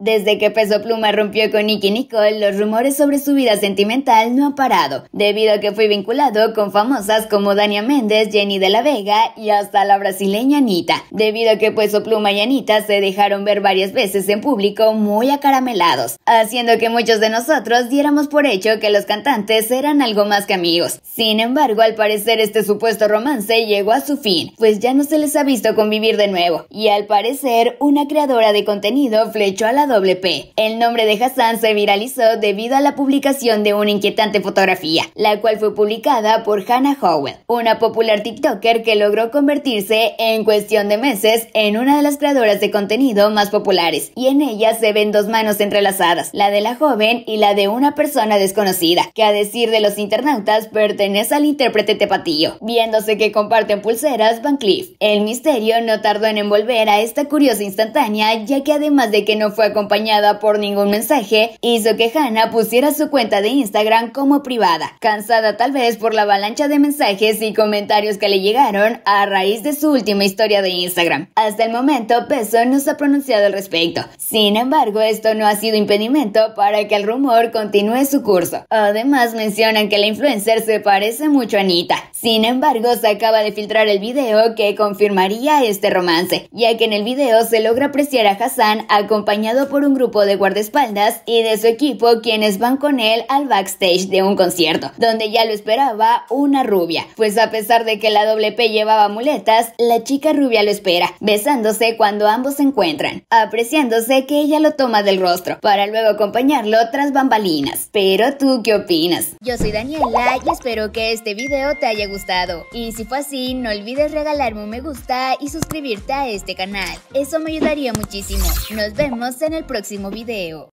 Desde que Peso Pluma rompió con Nicky Nicole, los rumores sobre su vida sentimental no han parado, debido a que fue vinculado con famosas como Dania Méndez, Jenny de la Vega y hasta la brasileña Anita, debido a que Peso Pluma y Anita se dejaron ver varias veces en público muy acaramelados, haciendo que muchos de nosotros diéramos por hecho que los cantantes eran algo más que amigos. Sin embargo, al parecer este supuesto romance llegó a su fin, pues ya no se les ha visto convivir de nuevo, y al parecer una creadora de contenido flechó a la el nombre de Hassan se viralizó debido a la publicación de una inquietante fotografía, la cual fue publicada por Hannah Howell, una popular TikToker que logró convertirse en cuestión de meses en una de las creadoras de contenido más populares, y en ella se ven dos manos entrelazadas, la de la joven y la de una persona desconocida, que a decir de los internautas pertenece al intérprete Tepatillo, viéndose que comparten pulseras Van Cleef. El misterio no tardó en envolver a esta curiosa instantánea, ya que además de que no fue a acompañada por ningún mensaje, hizo que Hannah pusiera su cuenta de Instagram como privada, cansada tal vez por la avalancha de mensajes y comentarios que le llegaron a raíz de su última historia de Instagram. Hasta el momento, Peso no se ha pronunciado al respecto. Sin embargo, esto no ha sido impedimento para que el rumor continúe su curso. Además, mencionan que la influencer se parece mucho a Anita. Sin embargo, se acaba de filtrar el video que confirmaría este romance, ya que en el video se logra apreciar a Hassan acompañado por un grupo de guardaespaldas y de su equipo quienes van con él al backstage de un concierto, donde ya lo esperaba una rubia, pues a pesar de que la doble P llevaba muletas, la chica rubia lo espera, besándose cuando ambos se encuentran, apreciándose que ella lo toma del rostro, para luego acompañarlo tras bambalinas. Pero tú, ¿qué opinas? Yo soy Daniela y espero que este video te haya gustado. Y si fue así, no olvides regalarme un me gusta y suscribirte a este canal. Eso me ayudaría muchísimo. Nos vemos en el próximo video.